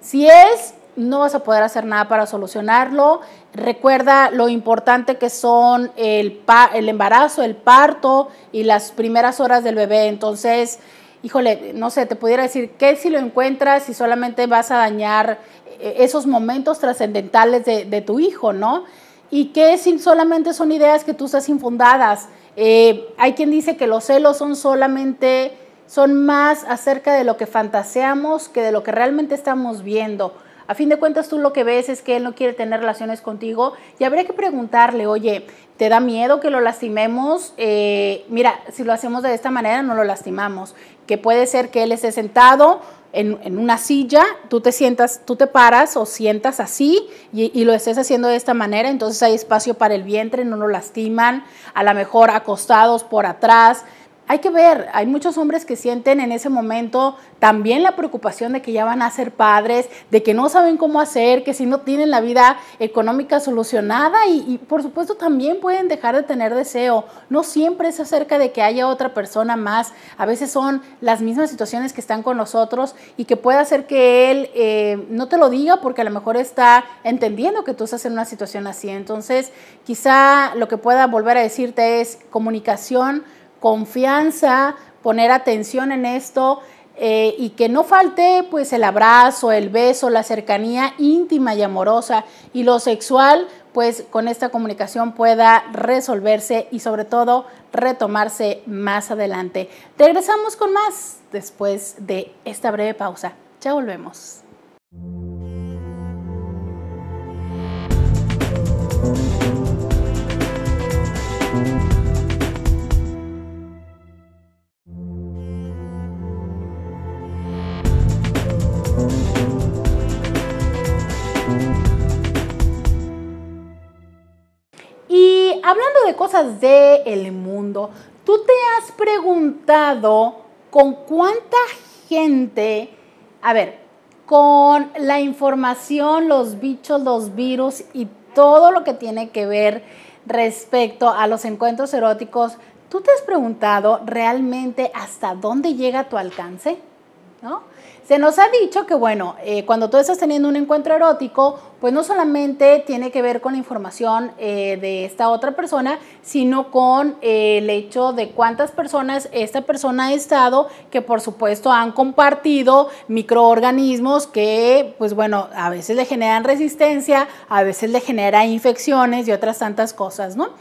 Si es no vas a poder hacer nada para solucionarlo. Recuerda lo importante que son el, el embarazo, el parto y las primeras horas del bebé. Entonces, híjole, no sé, te pudiera decir, que si lo encuentras y solamente vas a dañar eh, esos momentos trascendentales de, tu hijo, ¿no? Y que si solamente son ideas que tú estás infundadas. Eh, hay quien dice que los celos son solamente, son más acerca de lo que fantaseamos que de lo que realmente estamos viendo. A fin de cuentas, tú lo que ves es que él no quiere tener relaciones contigo y habría que preguntarle, oye, ¿te da miedo que lo lastimemos? Eh, mira, si lo hacemos de esta manera, no lo lastimamos. Que puede ser que él esté sentado en, una silla, tú te sientas, tú te paras o sientas así y, y, lo estés haciendo de esta manera, entonces hay espacio para el vientre, no lo lastiman, a lo mejor acostados por atrás, hay que ver, hay muchos hombres que sienten en ese momento también la preocupación de que ya van a ser padres, de que no saben cómo hacer, que si no tienen la vida económica solucionada y, por supuesto también pueden dejar de tener deseo. No siempre es acerca de que haya otra persona más, a veces son las mismas situaciones que están con nosotros y que puede hacer que él eh, no te lo diga porque a lo mejor está entendiendo que tú estás en una situación así. Entonces quizá lo que pueda volver a decirte es comunicación confianza, poner atención en esto eh, y que no falte pues el abrazo, el beso, la cercanía íntima y amorosa y lo sexual pues con esta comunicación pueda resolverse y sobre todo retomarse más adelante. Regresamos con más después de esta breve pausa. Ya volvemos. hablando de cosas del mundo, ¿tú te has preguntado con cuánta gente, a ver, con la información, los bichos, los virus y todo lo que tiene que ver respecto a los encuentros eróticos, ¿tú te has preguntado realmente hasta dónde llega tu alcance? ¿No? Se nos ha dicho que, bueno, eh, cuando tú estás teniendo un encuentro erótico, pues no solamente tiene que ver con la información eh, de esta otra persona, sino con eh, el hecho de cuántas personas esta persona ha estado, que por supuesto han compartido microorganismos que, pues bueno, a veces le generan resistencia, a veces le genera infecciones y otras tantas cosas, ¿no?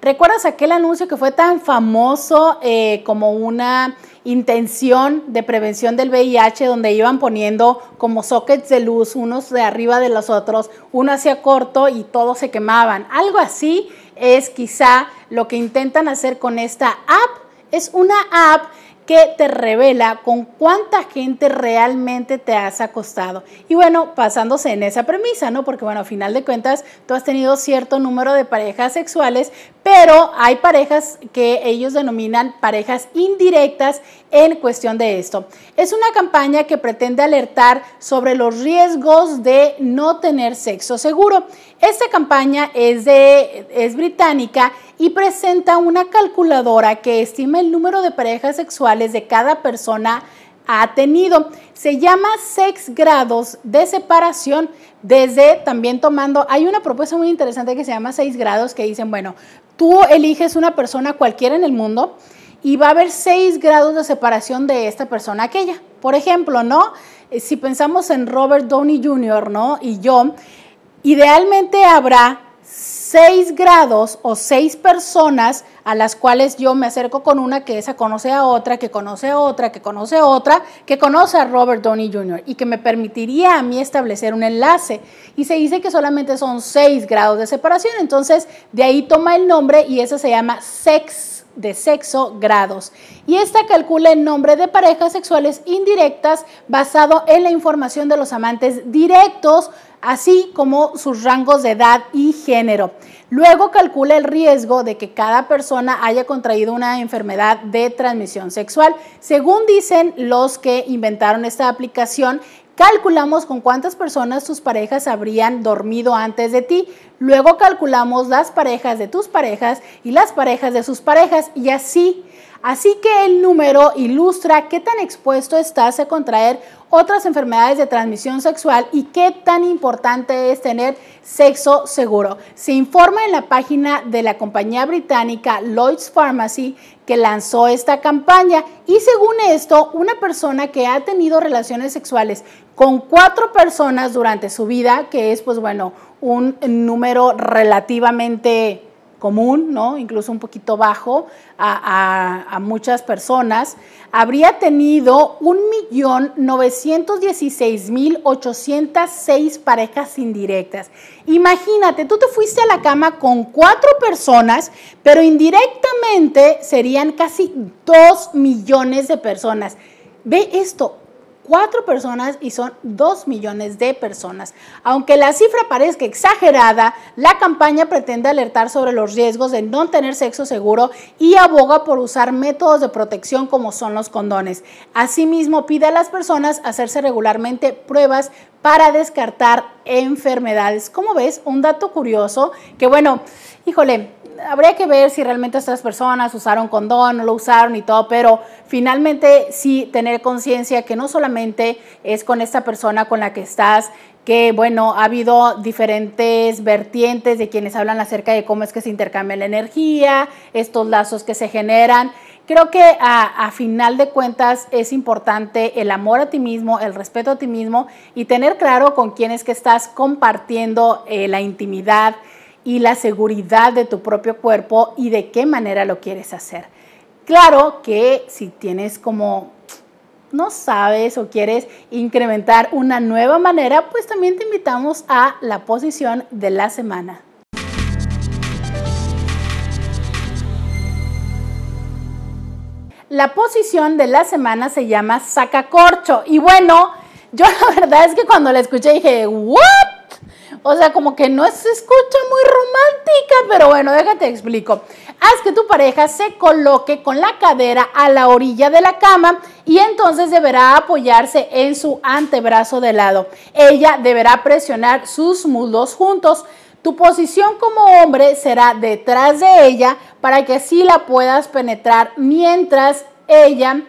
¿Recuerdas aquel anuncio que fue tan famoso como una intención de prevención del VIH, donde iban poniendo como sockets de luz, unos de arriba de los otros, uno hacía corto y todos se quemaban. Algo así es quizá lo que intentan hacer con esta app. Es una app que te revela con cuánta gente realmente te has acostado. Y bueno, pasándose en esa premisa, ¿no? Porque bueno, a final de cuentas, tú has tenido cierto número de parejas sexuales, pero hay parejas que ellos denominan parejas indirectas en cuestión de esto. Es una campaña que pretende alertar sobre los riesgos de no tener sexo seguro. Esta campaña es, de, es británica y presenta una calculadora que estima el número de parejas sexuales de cada persona ha tenido. Se llama sex grados de separación desde también tomando, hay una propuesta muy interesante que se llama seis grados que dicen, bueno, tú eliges una persona cualquiera en el mundo y va a haber seis grados de separación de esta persona aquella. Por ejemplo, ¿no? Eh, si pensamos en Robert Downey Jr., ¿no? Y yo, Idealmente habrá seis grados o seis personas a las cuales yo me acerco con una que esa conoce a otra, que conoce a otra, que conoce a otra, que conoce a Robert Downey Jr. y que me permitiría a mí establecer un enlace. Y se dice que solamente son seis grados de separación, entonces de ahí toma el nombre y esa se llama sex de sexo grados. Y esta calcula el nombre de parejas sexuales indirectas basado en la información de los amantes directos, así como sus rangos de edad y género. Luego calcula el riesgo de que cada persona haya contraído una enfermedad de transmisión sexual. Según dicen los que inventaron esta aplicación, Calculamos con cuántas personas tus parejas habrían dormido antes de ti. Luego calculamos las parejas de tus parejas y las parejas de sus parejas y así. Así que el número ilustra qué tan expuesto estás a contraer otras enfermedades de transmisión sexual y qué tan importante es tener sexo seguro. Se informa en la página de la compañía británica Lloyd's Pharmacy que lanzó esta campaña y según esto, una persona que ha tenido relaciones sexuales con cuatro personas durante su vida, que es pues bueno, un número relativamente común, ¿no? incluso un poquito bajo a, muchas personas, habría tenido 1.916.806 parejas indirectas. Imagínate, tú te fuiste a la cama con cuatro personas, pero indirectamente serían casi 2 millones de personas. Ve esto, cuatro personas y son dos millones de personas. Aunque la cifra parezca exagerada, la campaña pretende alertar sobre los riesgos de no tener sexo seguro y aboga por usar métodos de protección como son los condones. Asimismo, pide a las personas hacerse regularmente pruebas para descartar enfermedades. Como ves, un dato curioso que bueno, híjole, habría que ver si realmente estas personas usaron condón, no lo usaron y todo, pero finalmente sí tener conciencia que no solamente es con esta persona con la que estás, que bueno, ha habido diferentes vertientes de quienes hablan acerca de cómo es que se intercambia la energía, estos lazos que se generan. Creo que a, final de cuentas es importante el amor a ti mismo, el respeto a ti mismo y tener claro con quién es que estás compartiendo eh, la intimidad, y la seguridad de tu propio cuerpo y de qué manera lo quieres hacer. Claro que si tienes como no sabes o quieres incrementar una nueva manera, pues también te invitamos a la posición de la semana. La posición de la semana se llama sacacorcho y bueno, yo la verdad es que cuando la escuché dije, ¿what? O sea, como que no se escucha muy romántica, pero bueno, déjate explico. Haz que tu pareja se coloque con la cadera a la orilla de la cama y entonces deberá apoyarse en su antebrazo de lado. Ella deberá presionar sus muslos juntos. Tu posición como hombre será detrás de ella para que así la puedas penetrar mientras ella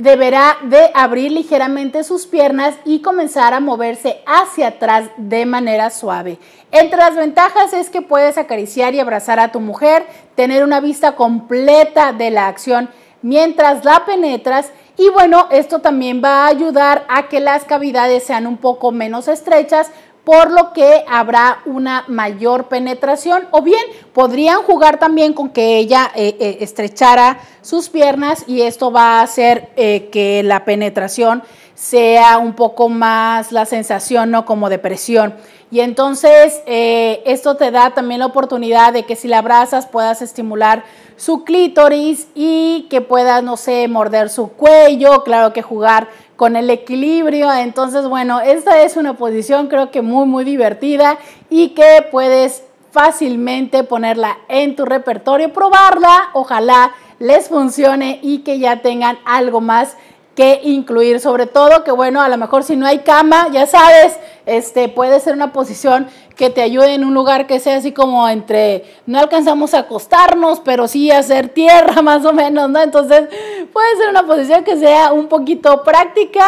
deberá de abrir ligeramente sus piernas y comenzar a moverse hacia atrás de manera suave. Entre las ventajas es que puedes acariciar y abrazar a tu mujer, tener una vista completa de la acción mientras la penetras y bueno, esto también va a ayudar a que las cavidades sean un poco menos estrechas, por lo que habrá una mayor penetración o bien podrían jugar también con que ella eh, eh, estrechara sus piernas y esto va a hacer eh, que la penetración sea un poco más la sensación, ¿no? Como de presión. Y entonces esto te da también la oportunidad de que si la abrazas puedas estimular su clítoris y que puedas, no sé, morder su cuello, claro que jugar con el equilibrio. Entonces, bueno, esta es una posición creo que muy, muy divertida y que puedes fácilmente ponerla en tu repertorio, probarla, ojalá les funcione y que ya tengan algo más que incluir, sobre todo que bueno, a lo mejor si no hay cama, ya sabes, este puede ser una posición que te ayude en un lugar que sea así como entre no alcanzamos a acostarnos, pero sí hacer tierra más o menos, ¿no? Entonces, puede ser una posición que sea un poquito práctica.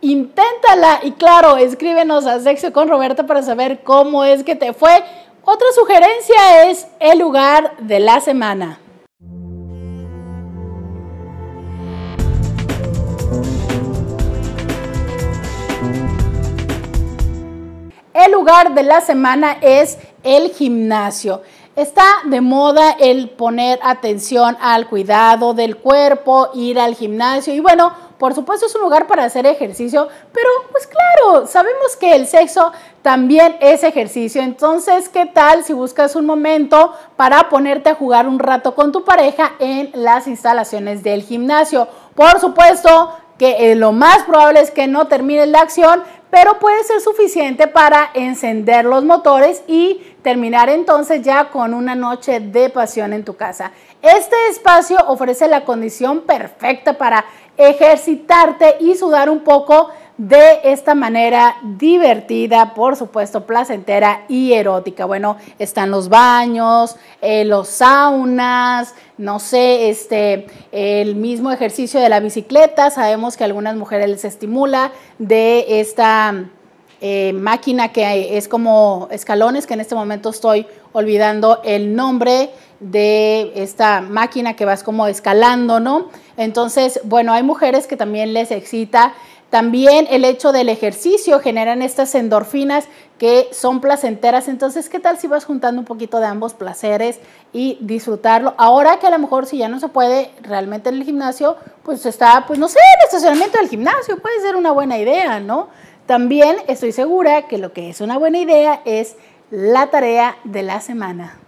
Inténtala y claro, escríbenos a Sexo con Roberta para saber cómo es que te fue. Otra sugerencia es el lugar de la semana. El lugar de la semana es el gimnasio. Está de moda el poner atención al cuidado del cuerpo, ir al gimnasio y bueno, por supuesto es un lugar para hacer ejercicio, pero pues claro, sabemos que el sexo también es ejercicio, entonces ¿qué tal si buscas un momento para ponerte a jugar un rato con tu pareja en las instalaciones del gimnasio? Por supuesto, que eh, lo más probable es que no termine la acción, pero puede ser suficiente para encender los motores y terminar entonces ya con una noche de pasión en tu casa. Este espacio ofrece la condición perfecta para ejercitarte y sudar un poco de esta manera divertida, por supuesto, placentera y erótica. Bueno, están los baños, eh, los saunas, no sé, este, el mismo ejercicio de la bicicleta. Sabemos que a algunas mujeres les estimula de esta eh, máquina que es como escalones, que en este momento estoy olvidando el nombre de esta máquina que vas como escalando, ¿no? Entonces, bueno, hay mujeres que también les excita también el hecho del ejercicio generan estas endorfinas que son placenteras. Entonces, ¿qué tal si vas juntando un poquito de ambos placeres y disfrutarlo? Ahora que a lo mejor si ya no se puede realmente en el gimnasio, pues está, pues no sé, el estacionamiento del gimnasio puede ser una buena idea, ¿no? También estoy segura que lo que es una buena idea es la tarea de la semana.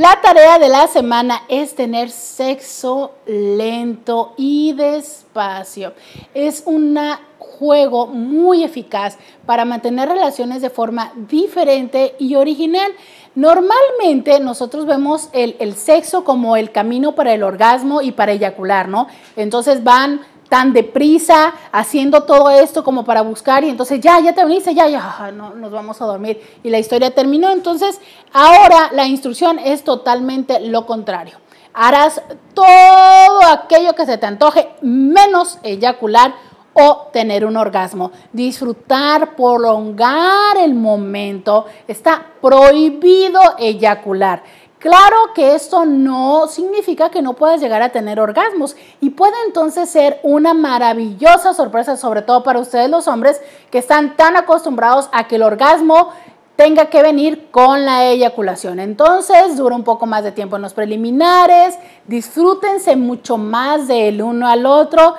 La tarea de la semana es tener sexo lento y despacio. Es un juego muy eficaz para mantener relaciones de forma diferente y original. Normalmente nosotros vemos el, sexo como el camino para el orgasmo y para eyacular, ¿no? Entonces van tan deprisa, haciendo todo esto como para buscar y entonces ya, ya te veniste, ya, ya, no, nos vamos a dormir. Y la historia terminó. Entonces, ahora la instrucción es totalmente lo contrario. Harás todo aquello que se te antoje, menos eyacular o tener un orgasmo. Disfrutar, prolongar el momento. Está prohibido eyacular. Claro que esto no significa que no puedas llegar a tener orgasmos y puede entonces ser una maravillosa sorpresa, sobre todo para ustedes los hombres que están tan acostumbrados a que el orgasmo tenga que venir con la eyaculación. Entonces dura un poco más de tiempo en los preliminares, disfrútense mucho más del uno al otro.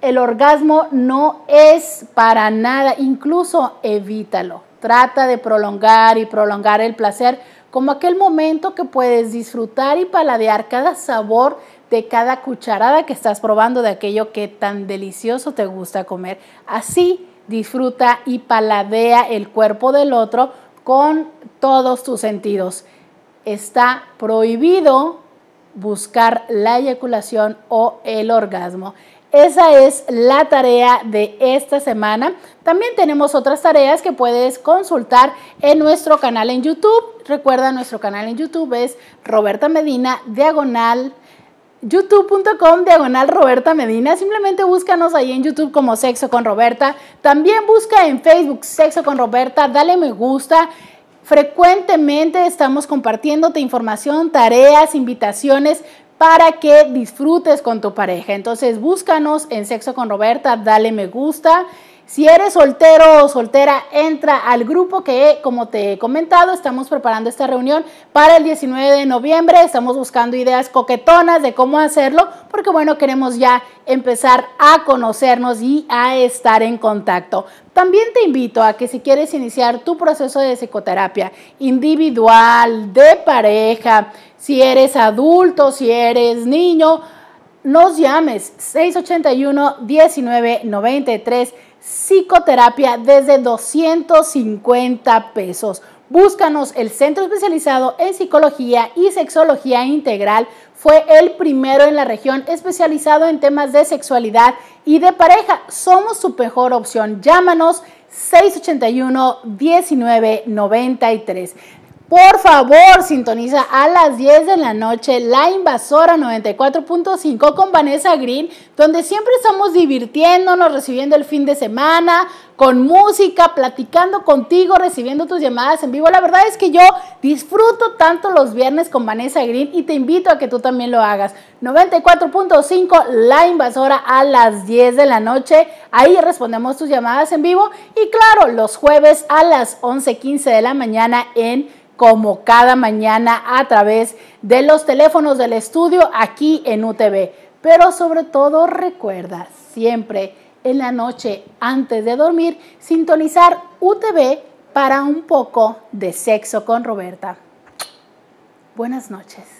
El orgasmo no es para nada, incluso evítalo. Trata de prolongar y prolongar el placer como aquel momento que puedes disfrutar y paladear cada sabor de cada cucharada que estás probando de aquello que tan delicioso te gusta comer. Así disfruta y paladea el cuerpo del otro con todos tus sentidos. Está prohibido buscar la eyaculación o el orgasmo. Esa es la tarea de esta semana. También tenemos otras tareas que puedes consultar en nuestro canal en YouTube. Recuerda, nuestro canal en YouTube es Roberta Medina, diagonal youtube.com diagonal Roberta Medina. Simplemente búscanos ahí en YouTube como Sexo con Roberta. También busca en Facebook Sexo con Roberta. Dale me gusta. Frecuentemente estamos compartiéndote información, tareas, invitaciones para que disfrutes con tu pareja. Entonces búscanos en Sexo con Roberta, dale me gusta si eres soltero o soltera, entra al grupo que, como te he comentado, estamos preparando esta reunión para el 19 de noviembre. Estamos buscando ideas coquetonas de cómo hacerlo, porque bueno, queremos ya empezar a conocernos y a estar en contacto. También te invito a que si quieres iniciar tu proceso de psicoterapia individual, de pareja, si eres adulto, si eres niño, nos llames 681 1993 psicoterapia desde 250 pesos. Búscanos, el Centro Especializado en Psicología y Sexología Integral fue el primero en la región especializado en temas de sexualidad y de pareja. Somos su mejor opción. Llámanos 681-1993. Por favor, sintoniza a las 10 de la noche La Invasora 94.5 con Vanessa Green, donde siempre estamos divirtiéndonos, recibiendo el fin de semana, con música, platicando contigo, recibiendo tus llamadas en vivo. La verdad es que yo disfruto tanto los viernes con Vanessa Green y te invito a que tú también lo hagas. 94.5 La Invasora a las 10 de la noche. Ahí respondemos tus llamadas en vivo y claro, los jueves a las 11.15 de la mañana en como cada mañana a través de los teléfonos del estudio aquí en UTV. Pero sobre todo recuerda siempre en la noche antes de dormir sintonizar UTV para un poco de sexo con Roberta. Buenas noches.